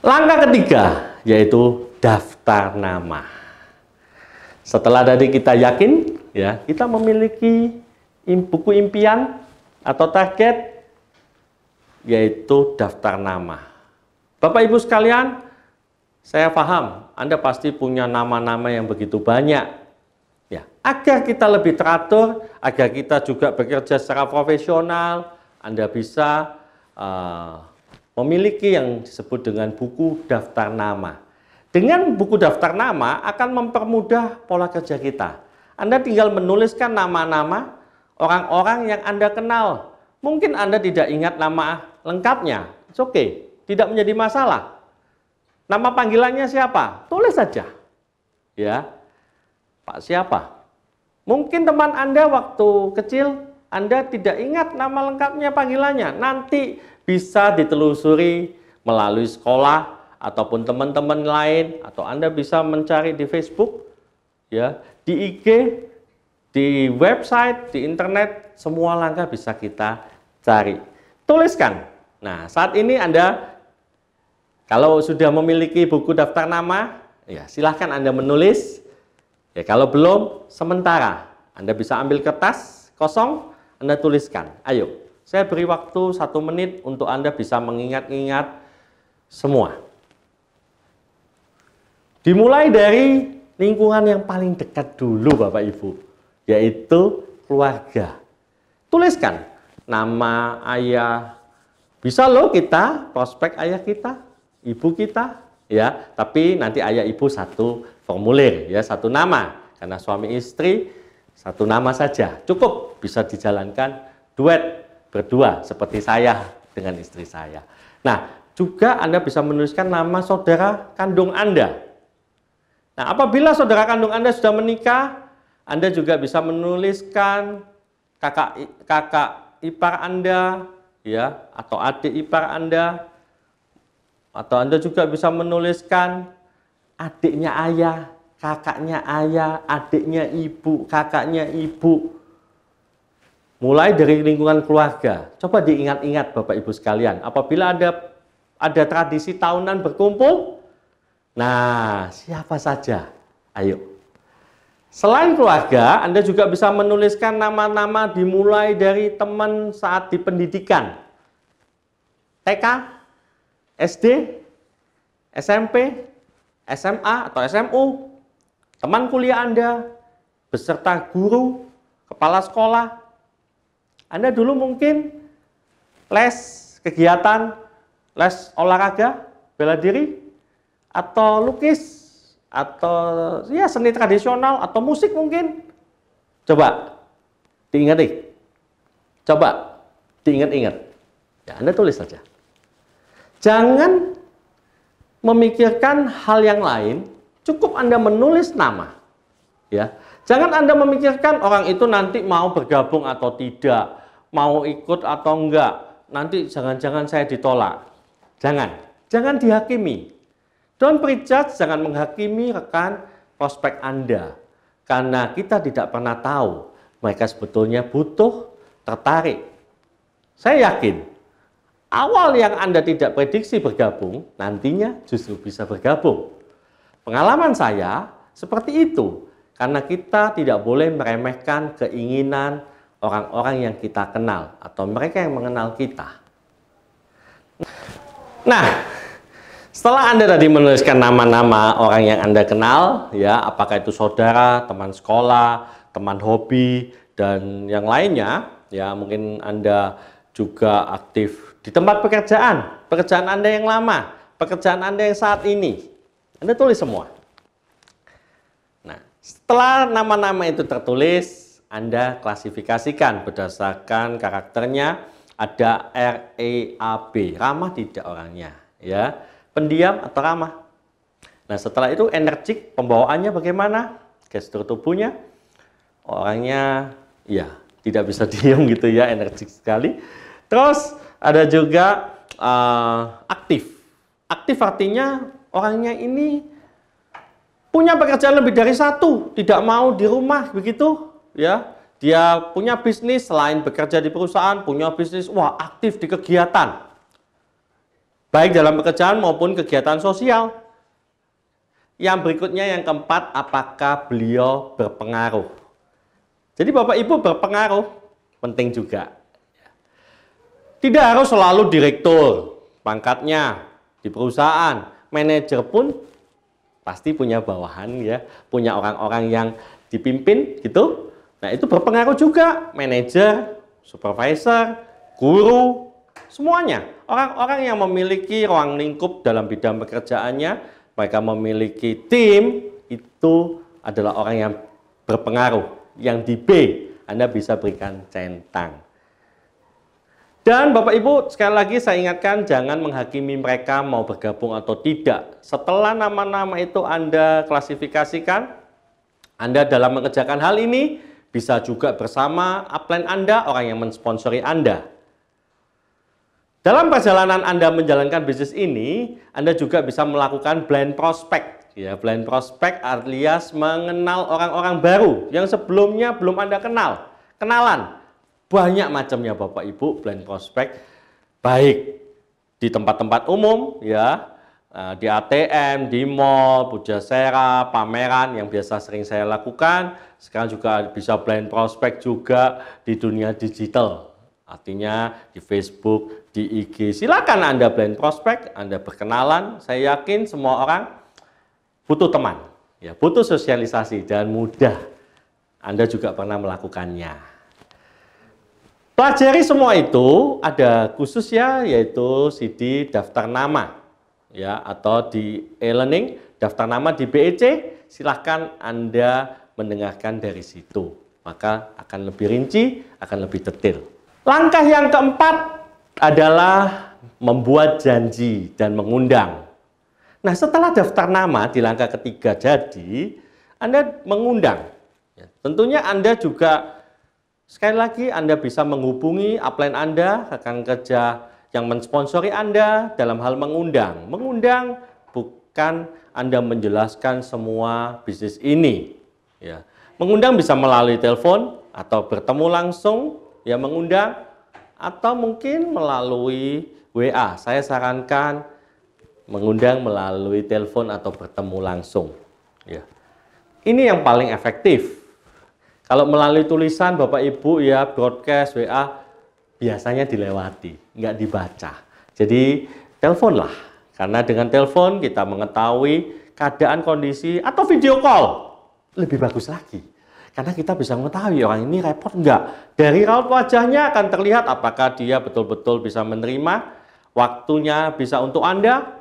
Langkah ketiga yaitu daftar nama. Setelah tadi kita yakin ya, kita memiliki buku impian atau target yaitu daftar nama. Bapak Ibu sekalian, saya paham Anda pasti punya nama-nama yang begitu banyak. Ya, agar kita lebih teratur, agar kita juga bekerja secara profesional, Anda bisa uh, memiliki yang disebut dengan buku daftar nama. Dengan buku daftar nama akan mempermudah pola kerja kita. Anda tinggal menuliskan nama-nama orang-orang yang Anda kenal. Mungkin Anda tidak ingat nama lengkapnya. It's okay, tidak menjadi masalah. Nama panggilannya siapa? Tulis saja. Ya. Pak siapa? Mungkin teman Anda waktu kecil anda tidak ingat nama lengkapnya panggilannya, nanti bisa ditelusuri melalui sekolah ataupun teman-teman lain atau Anda bisa mencari di Facebook ya, di IG, di website, di internet, semua langkah bisa kita cari. Tuliskan. Nah, saat ini Anda kalau sudah memiliki buku daftar nama, ya silahkan Anda menulis. Ya, kalau belum, sementara Anda bisa ambil kertas kosong, anda tuliskan. Ayo, saya beri waktu satu menit untuk Anda bisa mengingat-ingat semua. Dimulai dari lingkungan yang paling dekat dulu Bapak Ibu, yaitu keluarga. Tuliskan nama ayah, bisa loh kita prospek ayah kita, ibu kita, ya. Tapi nanti ayah ibu satu formulir, ya satu nama. Karena suami istri satu nama saja cukup bisa dijalankan duet berdua seperti saya dengan istri saya. Nah, juga Anda bisa menuliskan nama saudara kandung Anda. Nah, apabila saudara kandung Anda sudah menikah, Anda juga bisa menuliskan kakak kakak ipar Anda ya atau adik ipar Anda atau Anda juga bisa menuliskan adiknya ayah kakaknya ayah, adiknya ibu, kakaknya ibu. Mulai dari lingkungan keluarga. Coba diingat-ingat Bapak Ibu sekalian, apabila ada ada tradisi tahunan berkumpul, nah siapa saja? Ayo. Selain keluarga, Anda juga bisa menuliskan nama-nama dimulai dari teman saat di pendidikan. TK, SD, SMP, SMA atau SMU, teman kuliah Anda, beserta guru, kepala sekolah. Anda dulu mungkin les kegiatan, les olahraga, bela diri, atau lukis, atau ya seni tradisional, atau musik mungkin. Coba diingat nih. Coba diingat-ingat. Ya, Anda tulis saja. Jangan memikirkan hal yang lain Cukup Anda menulis nama. Ya. Jangan Anda memikirkan orang itu nanti mau bergabung atau tidak, mau ikut atau enggak. Nanti jangan-jangan saya ditolak. Jangan. Jangan dihakimi. Don't prejudge, jangan menghakimi rekan prospek Anda. Karena kita tidak pernah tahu mereka sebetulnya butuh, tertarik. Saya yakin awal yang Anda tidak prediksi bergabung, nantinya justru bisa bergabung. Pengalaman saya seperti itu, karena kita tidak boleh meremehkan keinginan orang-orang yang kita kenal atau mereka yang mengenal kita. Nah, setelah Anda tadi menuliskan nama-nama orang yang Anda kenal, ya, apakah itu saudara, teman sekolah, teman hobi, dan yang lainnya, ya, mungkin Anda juga aktif di tempat pekerjaan, pekerjaan Anda yang lama, pekerjaan Anda yang saat ini, anda tulis semua. Nah, setelah nama-nama itu tertulis, Anda klasifikasikan berdasarkan karakternya. Ada R, E, A, B. Ramah tidak orangnya, ya. Pendiam atau ramah. Nah, setelah itu energik, pembawaannya bagaimana? Gestur tubuhnya. Orangnya ya tidak bisa diam gitu ya, energik sekali. Terus ada juga uh, aktif. Aktif artinya orangnya ini punya pekerjaan lebih dari satu, tidak mau di rumah begitu, ya. Dia punya bisnis selain bekerja di perusahaan, punya bisnis wah aktif di kegiatan. Baik dalam pekerjaan maupun kegiatan sosial. Yang berikutnya yang keempat, apakah beliau berpengaruh? Jadi Bapak Ibu berpengaruh penting juga. Tidak harus selalu direktur pangkatnya di perusahaan, manajer pun pasti punya bawahan ya, punya orang-orang yang dipimpin gitu. Nah, itu berpengaruh juga manajer, supervisor, guru, semuanya. Orang-orang yang memiliki ruang lingkup dalam bidang pekerjaannya, mereka memiliki tim, itu adalah orang yang berpengaruh. Yang di B, Anda bisa berikan centang. Dan Bapak Ibu, sekali lagi saya ingatkan jangan menghakimi mereka mau bergabung atau tidak. Setelah nama-nama itu Anda klasifikasikan, Anda dalam mengerjakan hal ini bisa juga bersama upline Anda, orang yang mensponsori Anda. Dalam perjalanan Anda menjalankan bisnis ini, Anda juga bisa melakukan blind prospect. Ya, blind prospect alias mengenal orang-orang baru yang sebelumnya belum Anda kenal. Kenalan, banyak macamnya Bapak Ibu blind prospect baik di tempat-tempat umum ya eh, di ATM, di mall, sera pameran yang biasa sering saya lakukan. Sekarang juga bisa blind prospect juga di dunia digital. Artinya di Facebook, di IG. Silakan Anda blind prospect Anda berkenalan. Saya yakin semua orang butuh teman, ya butuh sosialisasi dan mudah. Anda juga pernah melakukannya. Pelajari semua itu, ada khusus ya, yaitu CD daftar nama ya atau di e-learning daftar nama di BEC, silahkan Anda mendengarkan dari situ. Maka akan lebih rinci, akan lebih detail. Langkah yang keempat adalah membuat janji dan mengundang. Nah, setelah daftar nama di langkah ketiga jadi, Anda mengundang. Ya, tentunya Anda juga Sekali lagi, Anda bisa menghubungi upline Anda, rekan kerja yang mensponsori Anda dalam hal mengundang. Mengundang bukan Anda menjelaskan semua bisnis ini. Ya. Mengundang bisa melalui telepon atau bertemu langsung, ya mengundang, atau mungkin melalui WA. Saya sarankan mengundang melalui telepon atau bertemu langsung. Ya. Ini yang paling efektif kalau melalui tulisan Bapak Ibu ya broadcast WA biasanya dilewati, nggak dibaca. Jadi teleponlah karena dengan telepon kita mengetahui keadaan kondisi atau video call lebih bagus lagi. Karena kita bisa mengetahui orang ini repot enggak. Dari raut wajahnya akan terlihat apakah dia betul-betul bisa menerima waktunya bisa untuk Anda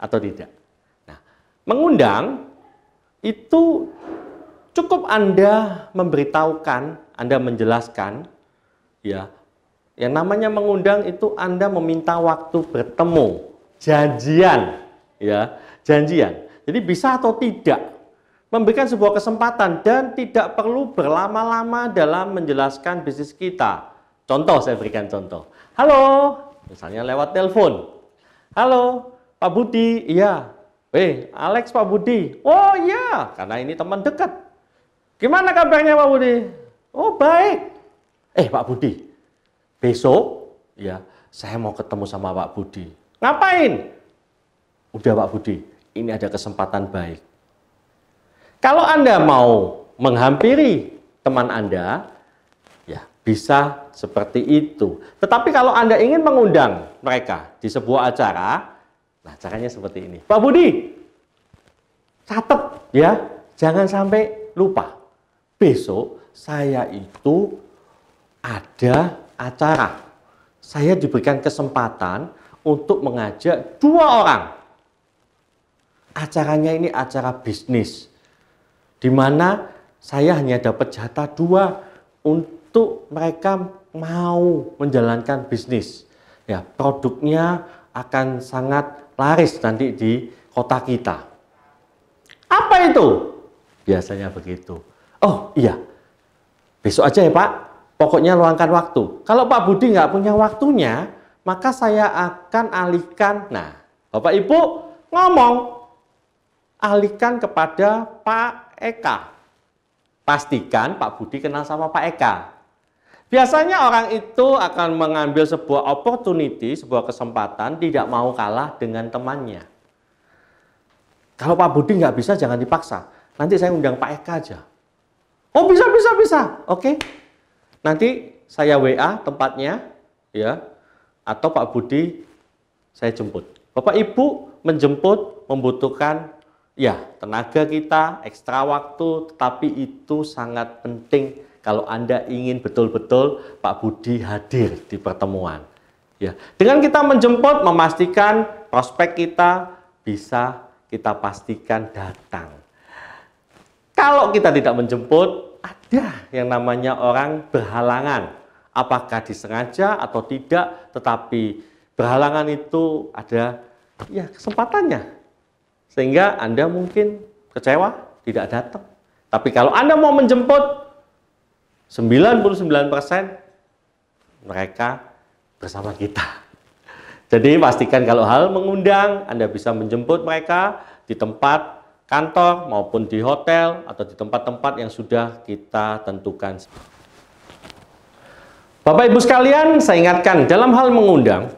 atau tidak. Nah, mengundang itu cukup Anda memberitahukan, Anda menjelaskan ya. Yang namanya mengundang itu Anda meminta waktu bertemu, janjian ya, janjian. Jadi bisa atau tidak memberikan sebuah kesempatan dan tidak perlu berlama-lama dalam menjelaskan bisnis kita. Contoh saya berikan contoh. Halo, misalnya lewat telepon. Halo, Pak Budi, iya. Eh, Alex Pak Budi. Oh iya, karena ini teman dekat. Gimana kabarnya Pak Budi? Oh baik. Eh Pak Budi, besok ya saya mau ketemu sama Pak Budi. Ngapain? Udah Pak Budi, ini ada kesempatan baik. Kalau Anda mau menghampiri teman Anda, ya bisa seperti itu. Tetapi kalau Anda ingin mengundang mereka di sebuah acara, nah caranya seperti ini. Pak Budi, catat ya, jangan sampai lupa besok saya itu ada acara. Saya diberikan kesempatan untuk mengajak dua orang. Acaranya ini acara bisnis, di mana saya hanya dapat jatah dua untuk mereka mau menjalankan bisnis. Ya, produknya akan sangat laris nanti di kota kita. Apa itu? Biasanya begitu. Oh iya, besok aja ya Pak. Pokoknya luangkan waktu. Kalau Pak Budi nggak punya waktunya, maka saya akan alihkan. Nah, Bapak Ibu ngomong, alihkan kepada Pak Eka. Pastikan Pak Budi kenal sama Pak Eka. Biasanya orang itu akan mengambil sebuah opportunity, sebuah kesempatan, tidak mau kalah dengan temannya. Kalau Pak Budi nggak bisa, jangan dipaksa. Nanti saya undang Pak Eka aja. Oh bisa bisa bisa. Oke. Nanti saya WA tempatnya ya atau Pak Budi saya jemput. Bapak Ibu menjemput membutuhkan ya tenaga kita, ekstra waktu, tetapi itu sangat penting kalau Anda ingin betul-betul Pak Budi hadir di pertemuan. Ya, dengan kita menjemput memastikan prospek kita bisa kita pastikan datang. Kalau kita tidak menjemput, ada yang namanya orang berhalangan. Apakah disengaja atau tidak, tetapi berhalangan itu ada ya kesempatannya. Sehingga Anda mungkin kecewa, tidak datang. Tapi kalau Anda mau menjemput, 99% mereka bersama kita. Jadi pastikan kalau hal mengundang, Anda bisa menjemput mereka di tempat kantor maupun di hotel atau di tempat-tempat yang sudah kita tentukan. Bapak Ibu sekalian, saya ingatkan dalam hal mengundang,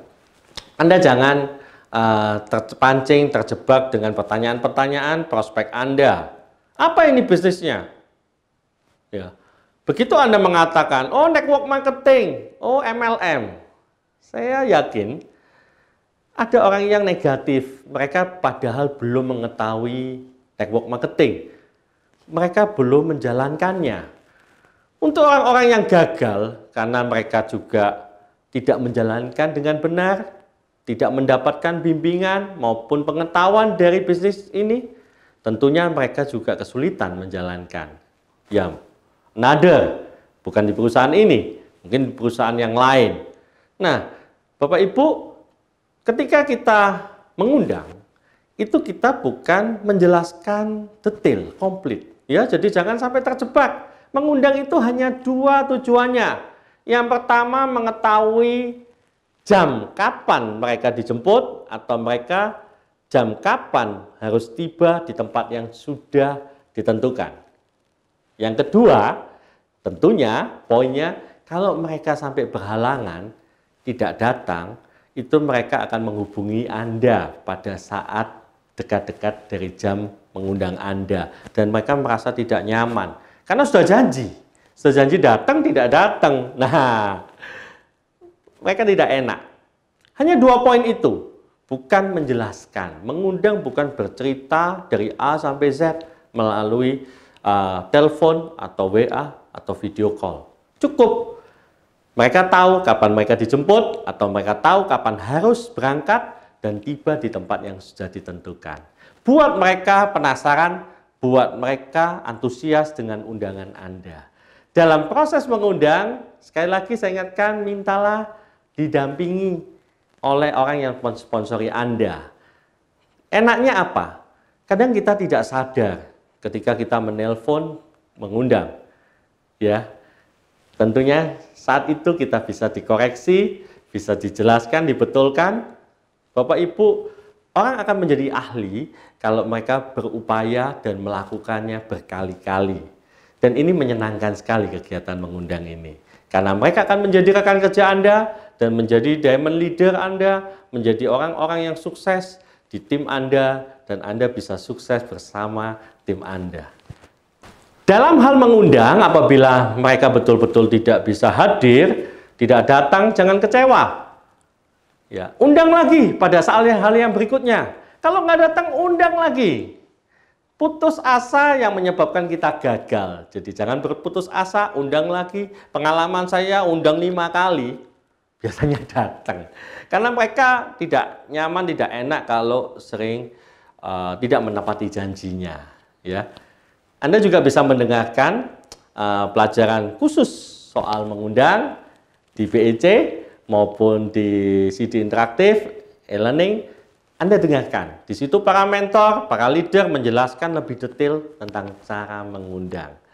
Anda jangan uh, terpancing, terjebak dengan pertanyaan-pertanyaan prospek Anda. Apa ini bisnisnya? Ya. Begitu Anda mengatakan, oh network marketing, oh MLM, saya yakin ada orang yang negatif, mereka padahal belum mengetahui network marketing. Mereka belum menjalankannya. Untuk orang-orang yang gagal karena mereka juga tidak menjalankan dengan benar, tidak mendapatkan bimbingan maupun pengetahuan dari bisnis ini, tentunya mereka juga kesulitan menjalankan. Ya, nada bukan di perusahaan ini, mungkin di perusahaan yang lain. Nah, Bapak Ibu, ketika kita mengundang itu kita bukan menjelaskan detail, komplit. Ya, jadi jangan sampai terjebak. Mengundang itu hanya dua tujuannya. Yang pertama mengetahui jam kapan mereka dijemput atau mereka jam kapan harus tiba di tempat yang sudah ditentukan. Yang kedua, tentunya poinnya kalau mereka sampai berhalangan tidak datang, itu mereka akan menghubungi Anda pada saat dekat-dekat dari jam mengundang Anda dan mereka merasa tidak nyaman karena sudah janji. Sudah janji datang tidak datang. Nah, mereka tidak enak. Hanya dua poin itu. Bukan menjelaskan, mengundang bukan bercerita dari A sampai Z melalui uh, telepon atau WA atau video call. Cukup mereka tahu kapan mereka dijemput atau mereka tahu kapan harus berangkat dan tiba di tempat yang sudah ditentukan. Buat mereka penasaran, buat mereka antusias dengan undangan Anda. Dalam proses mengundang, sekali lagi saya ingatkan, mintalah didampingi oleh orang yang sponsori Anda. Enaknya apa? Kadang kita tidak sadar ketika kita menelpon mengundang. Ya. Tentunya saat itu kita bisa dikoreksi, bisa dijelaskan, dibetulkan Bapak Ibu, orang akan menjadi ahli kalau mereka berupaya dan melakukannya berkali-kali. Dan ini menyenangkan sekali kegiatan mengundang ini. Karena mereka akan menjadi rekan kerja Anda dan menjadi diamond leader Anda, menjadi orang-orang yang sukses di tim Anda dan Anda bisa sukses bersama tim Anda. Dalam hal mengundang apabila mereka betul-betul tidak bisa hadir, tidak datang jangan kecewa Ya, undang lagi pada saat hal yang berikutnya. Kalau nggak datang, undang lagi. Putus asa yang menyebabkan kita gagal. Jadi jangan berputus asa, undang lagi. Pengalaman saya undang lima kali, biasanya datang. Karena mereka tidak nyaman, tidak enak kalau sering uh, tidak menepati janjinya. Ya, Anda juga bisa mendengarkan uh, pelajaran khusus soal mengundang di BEC maupun di CD interaktif, e-learning, Anda dengarkan. Di situ para mentor, para leader menjelaskan lebih detail tentang cara mengundang.